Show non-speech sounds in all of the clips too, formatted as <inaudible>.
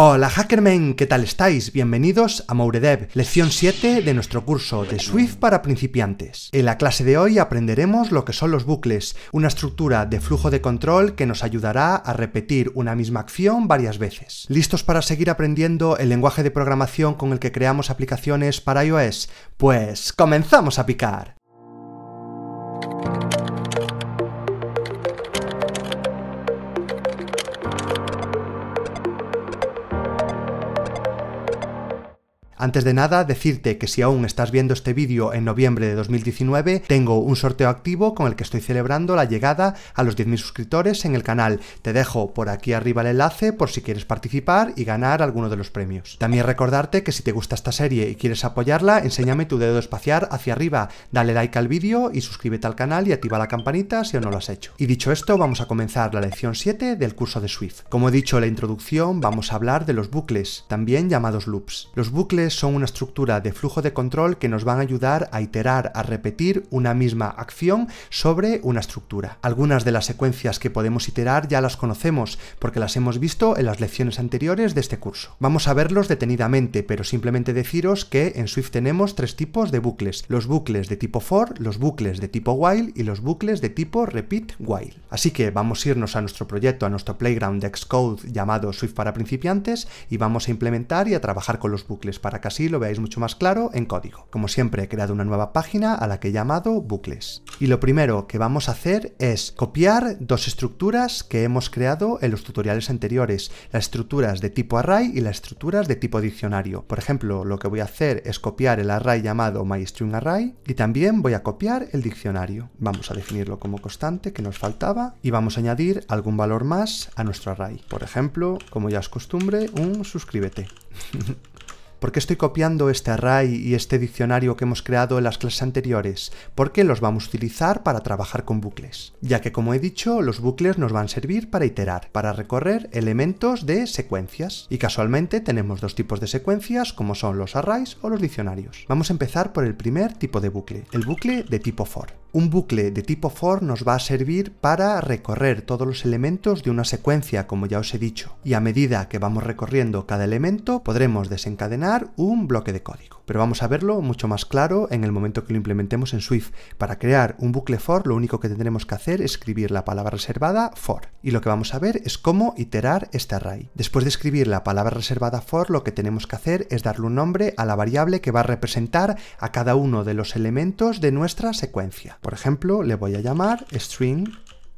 Hola Hackermen, ¿qué tal estáis? Bienvenidos a Mouredev, lección 7 de nuestro curso de Swift para principiantes. En la clase de hoy aprenderemos lo que son los bucles, una estructura de flujo de control que nos ayudará a repetir una misma acción varias veces. ¿Listos para seguir aprendiendo el lenguaje de programación con el que creamos aplicaciones para iOS? Pues comenzamos a picar. Antes de nada, decirte que si aún estás viendo este vídeo en noviembre de 2019, tengo un sorteo activo con el que estoy celebrando la llegada a los 10.000 suscriptores en el canal. Te dejo por aquí arriba el enlace por si quieres participar y ganar alguno de los premios. También recordarte que si te gusta esta serie y quieres apoyarla, enséñame tu dedo espaciar hacia arriba, dale like al vídeo y suscríbete al canal y activa la campanita si aún no lo has hecho. Y dicho esto, vamos a comenzar la lección 7 del curso de Swift. Como he dicho en la introducción, vamos a hablar de los bucles, también llamados loops. Los bucles son una estructura de flujo de control que nos van a ayudar a iterar, a repetir una misma acción sobre una estructura. Algunas de las secuencias que podemos iterar ya las conocemos porque las hemos visto en las lecciones anteriores de este curso. Vamos a verlos detenidamente, pero simplemente deciros que en Swift tenemos tres tipos de bucles. Los bucles de tipo for, los bucles de tipo while y los bucles de tipo repeat while. Así que vamos a irnos a nuestro proyecto, a nuestro playground de Xcode llamado Swift para principiantes y vamos a implementar y a trabajar con los bucles para que así lo veáis mucho más claro en código. Como siempre he creado una nueva página a la que he llamado bucles. Y lo primero que vamos a hacer es copiar dos estructuras que hemos creado en los tutoriales anteriores, las estructuras de tipo array y las estructuras de tipo diccionario. Por ejemplo, lo que voy a hacer es copiar el array llamado myStringArray y también voy a copiar el diccionario. Vamos a definirlo como constante que nos faltaba y vamos a añadir algún valor más a nuestro array. Por ejemplo, como ya es costumbre, un suscríbete. <laughs> ¿Por qué estoy copiando este array y este diccionario que hemos creado en las clases anteriores? Porque los vamos a utilizar para trabajar con bucles, ya que como he dicho, los bucles nos van a servir para iterar, para recorrer elementos de secuencias. Y casualmente tenemos dos tipos de secuencias, como son los arrays o los diccionarios. Vamos a empezar por el primer tipo de bucle, el bucle de tipo for. Un bucle de tipo for nos va a servir para recorrer todos los elementos de una secuencia, como ya os he dicho, y a medida que vamos recorriendo cada elemento podremos desencadenar un bloque de código. Pero vamos a verlo mucho más claro en el momento que lo implementemos en Swift. Para crear un bucle for lo único que tendremos que hacer es escribir la palabra reservada for, y lo que vamos a ver es cómo iterar este array. Después de escribir la palabra reservada for, lo que tenemos que hacer es darle un nombre a la variable que va a representar a cada uno de los elementos de nuestra secuencia. Por ejemplo, le voy a llamar string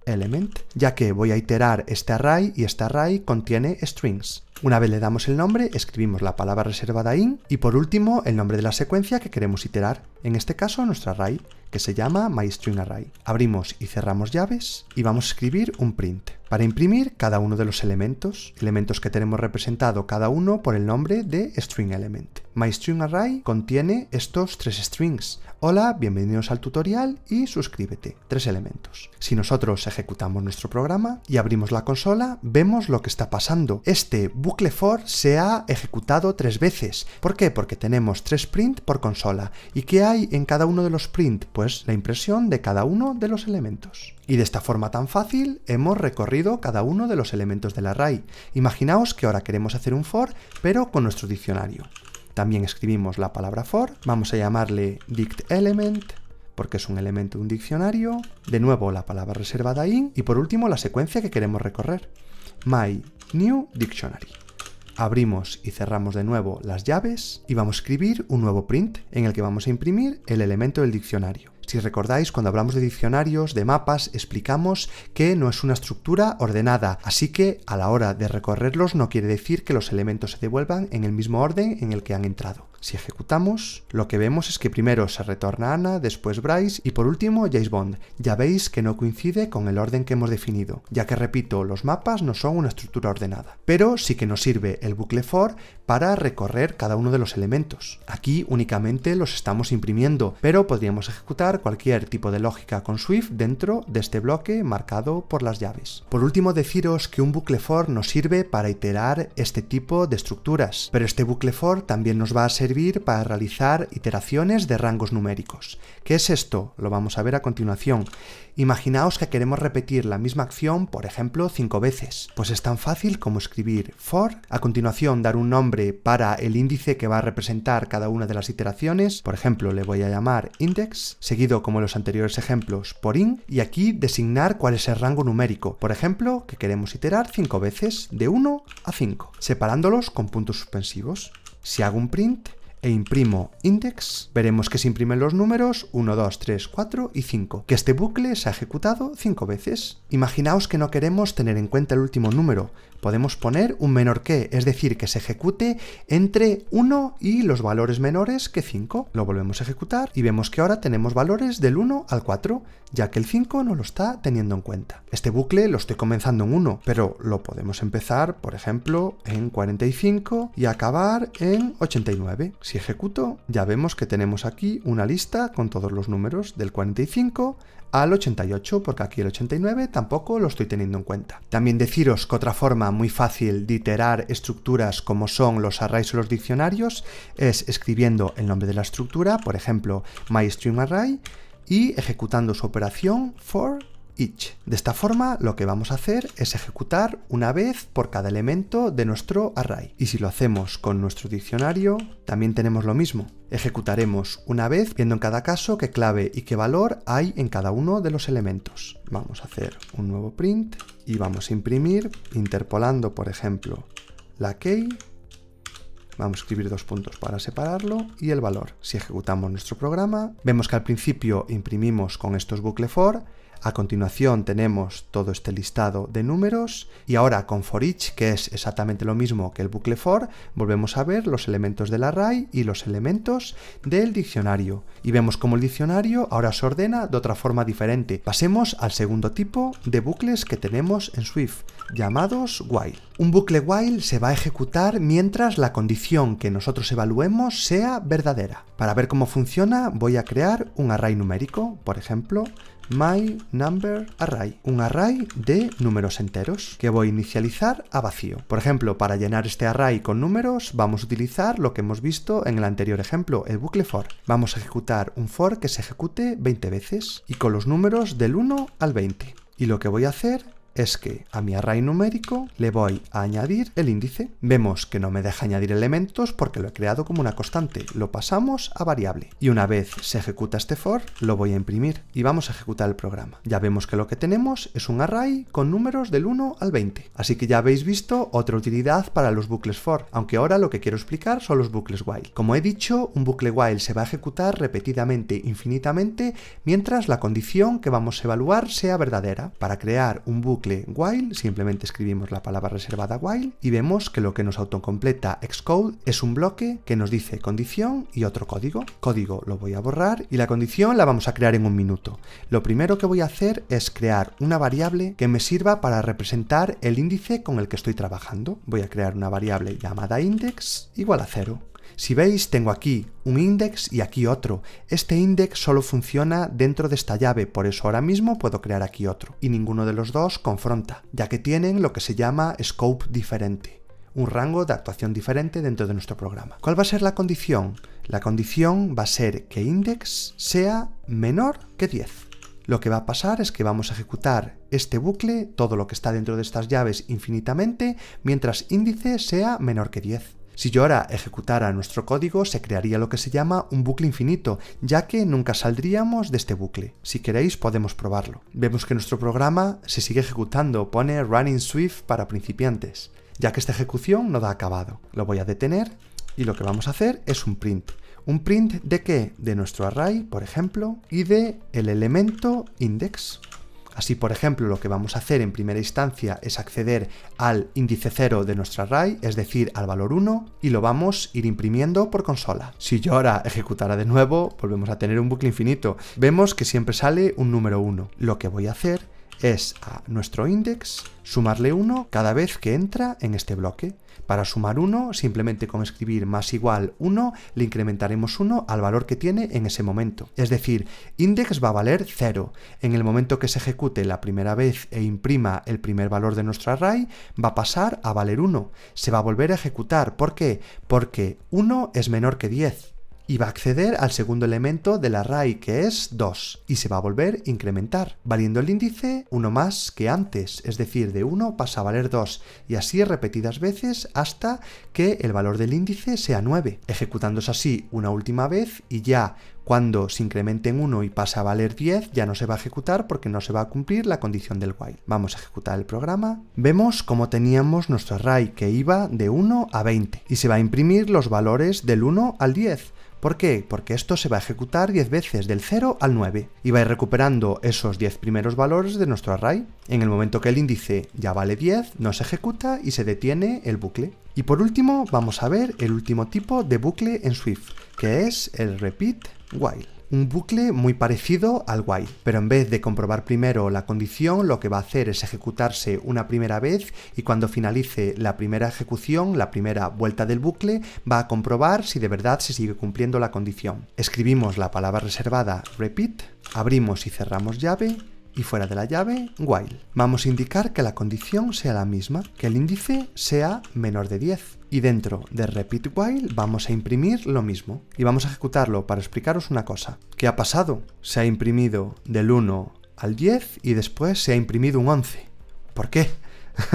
element, ya que voy a iterar este array y este array contiene strings. Una vez le damos el nombre, escribimos la palabra reservada in y por último el nombre de la secuencia que queremos iterar, en este caso nuestro array que se llama MyStringArray. Abrimos y cerramos llaves y vamos a escribir un print para imprimir cada uno de los elementos, elementos que tenemos representado cada uno por el nombre de StringElement... MyStringArray contiene estos tres strings. Hola, bienvenidos al tutorial y suscríbete. Tres elementos. Si nosotros ejecutamos nuestro programa y abrimos la consola, vemos lo que está pasando. Este bucle for se ha ejecutado tres veces. ¿Por qué? Porque tenemos tres print por consola. ¿Y qué hay en cada uno de los print? pues la impresión de cada uno de los elementos. Y de esta forma tan fácil hemos recorrido cada uno de los elementos del array. Imaginaos que ahora queremos hacer un for, pero con nuestro diccionario. También escribimos la palabra for, vamos a llamarle dictElement, porque es un elemento de un diccionario, de nuevo la palabra reservada in, y por último la secuencia que queremos recorrer, my new dictionary abrimos y cerramos de nuevo las llaves y vamos a escribir un nuevo print en el que vamos a imprimir el elemento del diccionario. Si recordáis, cuando hablamos de diccionarios, de mapas, explicamos que no es una estructura ordenada, así que a la hora de recorrerlos no quiere decir que los elementos se devuelvan en el mismo orden en el que han entrado. Si ejecutamos, lo que vemos es que primero se retorna Ana, después Bryce y por último James Bond. Ya veis que no coincide con el orden que hemos definido, ya que repito, los mapas no son una estructura ordenada. Pero sí que nos sirve el bucle for para recorrer cada uno de los elementos. Aquí únicamente los estamos imprimiendo, pero podríamos ejecutar cualquier tipo de lógica con Swift dentro de este bloque marcado por las llaves. Por último deciros que un bucle for nos sirve para iterar este tipo de estructuras, pero este bucle for también nos va a ser para realizar iteraciones de rangos numéricos. ¿Qué es esto? Lo vamos a ver a continuación. Imaginaos que queremos repetir la misma acción, por ejemplo, cinco veces. Pues es tan fácil como escribir for, a continuación dar un nombre para el índice que va a representar cada una de las iteraciones, por ejemplo, le voy a llamar index, seguido como los anteriores ejemplos por in, y aquí designar cuál es el rango numérico, por ejemplo, que queremos iterar cinco veces de 1 a 5, separándolos con puntos suspensivos. Si hago un print, e imprimo index, veremos que se imprimen los números 1, 2, 3, 4 y 5, que este bucle se ha ejecutado 5 veces. Imaginaos que no queremos tener en cuenta el último número, podemos poner un menor que, es decir, que se ejecute entre 1 y los valores menores que 5. Lo volvemos a ejecutar y vemos que ahora tenemos valores del 1 al 4, ya que el 5 no lo está teniendo en cuenta. Este bucle lo estoy comenzando en 1, pero lo podemos empezar, por ejemplo, en 45 y acabar en 89. Si ejecuto, ya vemos que tenemos aquí una lista con todos los números del 45 al 88, porque aquí el 89 tampoco lo estoy teniendo en cuenta. También deciros que otra forma muy fácil de iterar estructuras como son los arrays o los diccionarios es escribiendo el nombre de la estructura, por ejemplo, myStreamArray, y ejecutando su operación for de esta forma lo que vamos a hacer es ejecutar una vez por cada elemento de nuestro array. Y si lo hacemos con nuestro diccionario, también tenemos lo mismo. Ejecutaremos una vez viendo en cada caso qué clave y qué valor hay en cada uno de los elementos. Vamos a hacer un nuevo print y vamos a imprimir interpolando, por ejemplo, la key Vamos a escribir dos puntos para separarlo y el valor. Si ejecutamos nuestro programa, vemos que al principio imprimimos con estos bucle for a continuación tenemos todo este listado de números y ahora con for each, que es exactamente lo mismo que el bucle for, volvemos a ver los elementos del array y los elementos del diccionario. Y vemos como el diccionario ahora se ordena de otra forma diferente. Pasemos al segundo tipo de bucles que tenemos en Swift, llamados while. Un bucle while se va a ejecutar mientras la condición que nosotros evaluemos sea verdadera. Para ver cómo funciona voy a crear un array numérico, por ejemplo, myNumberArray, un array de números enteros que voy a inicializar a vacío. Por ejemplo, para llenar este array con números vamos a utilizar lo que hemos visto en el anterior ejemplo, el bucle for. Vamos a ejecutar un for que se ejecute 20 veces y con los números del 1 al 20. Y lo que voy a hacer es que a mi array numérico le voy a añadir el índice. Vemos que no me deja añadir elementos porque lo he creado como una constante. Lo pasamos a variable. Y una vez se ejecuta este for, lo voy a imprimir y vamos a ejecutar el programa. Ya vemos que lo que tenemos es un array con números del 1 al 20. Así que ya habéis visto otra utilidad para los bucles for, aunque ahora lo que quiero explicar son los bucles while. Como he dicho, un bucle while se va a ejecutar repetidamente, infinitamente, mientras la condición que vamos a evaluar sea verdadera. Para crear un bucle while, simplemente escribimos la palabra reservada while y vemos que lo que nos autocompleta Xcode es un bloque que nos dice condición y otro código. Código lo voy a borrar y la condición la vamos a crear en un minuto. Lo primero que voy a hacer es crear una variable que me sirva para representar el índice con el que estoy trabajando. Voy a crear una variable llamada index igual a cero. Si veis, tengo aquí un index y aquí otro. Este index solo funciona dentro de esta llave, por eso ahora mismo puedo crear aquí otro. Y ninguno de los dos confronta, ya que tienen lo que se llama scope diferente, un rango de actuación diferente dentro de nuestro programa. ¿Cuál va a ser la condición? La condición va a ser que index sea menor que 10. Lo que va a pasar es que vamos a ejecutar este bucle, todo lo que está dentro de estas llaves infinitamente, mientras índice sea menor que 10. Si yo ahora ejecutara nuestro código, se crearía lo que se llama un bucle infinito, ya que nunca saldríamos de este bucle. Si queréis, podemos probarlo. Vemos que nuestro programa se sigue ejecutando, pone Running Swift para principiantes, ya que esta ejecución no da acabado. Lo voy a detener y lo que vamos a hacer es un print. ¿Un print de qué? De nuestro array, por ejemplo, y de el elemento index. Así, por ejemplo, lo que vamos a hacer en primera instancia es acceder al índice 0 de nuestra array, es decir, al valor 1, y lo vamos a ir imprimiendo por consola. Si yo ahora ejecutara de nuevo, volvemos a tener un bucle infinito. Vemos que siempre sale un número 1. Lo que voy a hacer es a nuestro index sumarle 1 cada vez que entra en este bloque. Para sumar 1, simplemente con escribir más igual 1, le incrementaremos 1 al valor que tiene en ese momento. Es decir, index va a valer 0. En el momento que se ejecute la primera vez e imprima el primer valor de nuestro array, va a pasar a valer 1. Se va a volver a ejecutar. ¿Por qué? Porque 1 es menor que 10 y va a acceder al segundo elemento del array que es 2 y se va a volver a incrementar, valiendo el índice uno más que antes, es decir, de 1 pasa a valer 2 y así repetidas veces hasta que el valor del índice sea 9, ejecutándose así una última vez y ya cuando se incremente en 1 y pasa a valer 10, ya no se va a ejecutar porque no se va a cumplir la condición del while. Vamos a ejecutar el programa. Vemos cómo teníamos nuestro array que iba de 1 a 20 y se va a imprimir los valores del 1 al 10. ¿Por qué? Porque esto se va a ejecutar 10 veces, del 0 al 9, y va a ir recuperando esos 10 primeros valores de nuestro array. En el momento que el índice ya vale 10, no se ejecuta y se detiene el bucle. Y por último, vamos a ver el último tipo de bucle en Swift, que es el repeat while. Un bucle muy parecido al while, pero en vez de comprobar primero la condición, lo que va a hacer es ejecutarse una primera vez y cuando finalice la primera ejecución, la primera vuelta del bucle, va a comprobar si de verdad se sigue cumpliendo la condición. Escribimos la palabra reservada repeat, abrimos y cerramos llave y fuera de la llave while. Vamos a indicar que la condición sea la misma, que el índice sea menor de 10. Y dentro de repeat while vamos a imprimir lo mismo. Y vamos a ejecutarlo para explicaros una cosa. ¿Qué ha pasado? Se ha imprimido del 1 al 10 y después se ha imprimido un 11. ¿Por qué?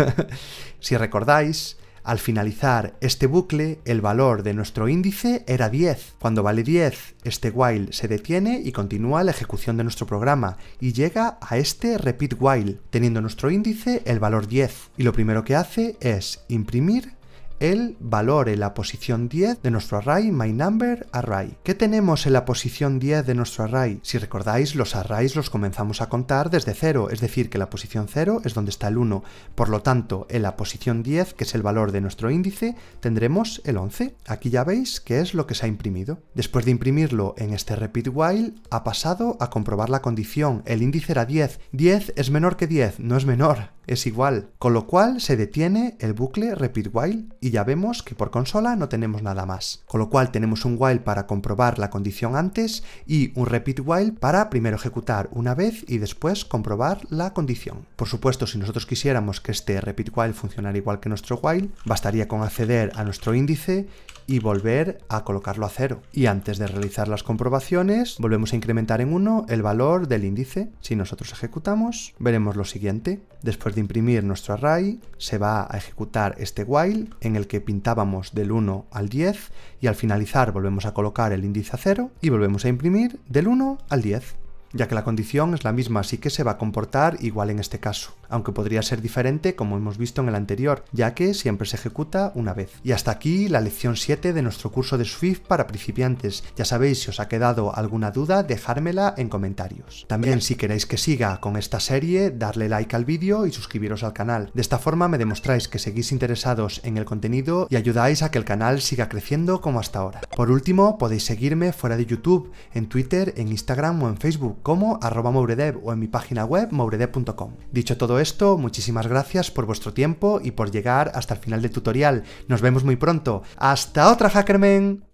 <laughs> si recordáis, al finalizar este bucle, el valor de nuestro índice era 10. Cuando vale 10, este while se detiene y continúa la ejecución de nuestro programa y llega a este repeat while, teniendo nuestro índice el valor 10. Y lo primero que hace es imprimir el valor en la posición 10 de nuestro array myNumberArray. array. ¿Qué tenemos en la posición 10 de nuestro array? Si recordáis, los arrays los comenzamos a contar desde 0, es decir, que la posición 0 es donde está el 1. Por lo tanto, en la posición 10, que es el valor de nuestro índice, tendremos el 11. Aquí ya veis qué es lo que se ha imprimido. Después de imprimirlo en este repeat while, ha pasado a comprobar la condición. El índice era 10. 10 es menor que 10, no es menor, es igual. Con lo cual se detiene el bucle repeat while y ya vemos que por consola no tenemos nada más. Con lo cual tenemos un while para comprobar la condición antes y un repeat while para primero ejecutar una vez y después comprobar la condición. Por supuesto, si nosotros quisiéramos que este repeat while funcionara igual que nuestro while, bastaría con acceder a nuestro índice y volver a colocarlo a cero. Y antes de realizar las comprobaciones, volvemos a incrementar en 1 el valor del índice. Si nosotros ejecutamos, veremos lo siguiente. Después de imprimir nuestro array, se va a ejecutar este while en el que pintábamos del 1 al 10 y al finalizar volvemos a colocar el índice a 0 y volvemos a imprimir del 1 al 10, ya que la condición es la misma, así que se va a comportar igual en este caso aunque podría ser diferente como hemos visto en el anterior, ya que siempre se ejecuta una vez. Y hasta aquí la lección 7 de nuestro curso de Swift para principiantes. Ya sabéis, si os ha quedado alguna duda, dejármela en comentarios. También si queréis que siga con esta serie, darle like al vídeo y suscribiros al canal. De esta forma me demostráis que seguís interesados en el contenido y ayudáis a que el canal siga creciendo como hasta ahora. Por último, podéis seguirme fuera de YouTube, en Twitter, en Instagram o en Facebook como arroba mouredev o en mi página web mouredev.com. Dicho todo esto, muchísimas gracias por vuestro tiempo y por llegar hasta el final del tutorial. Nos vemos muy pronto. ¡Hasta otra, Hackerman!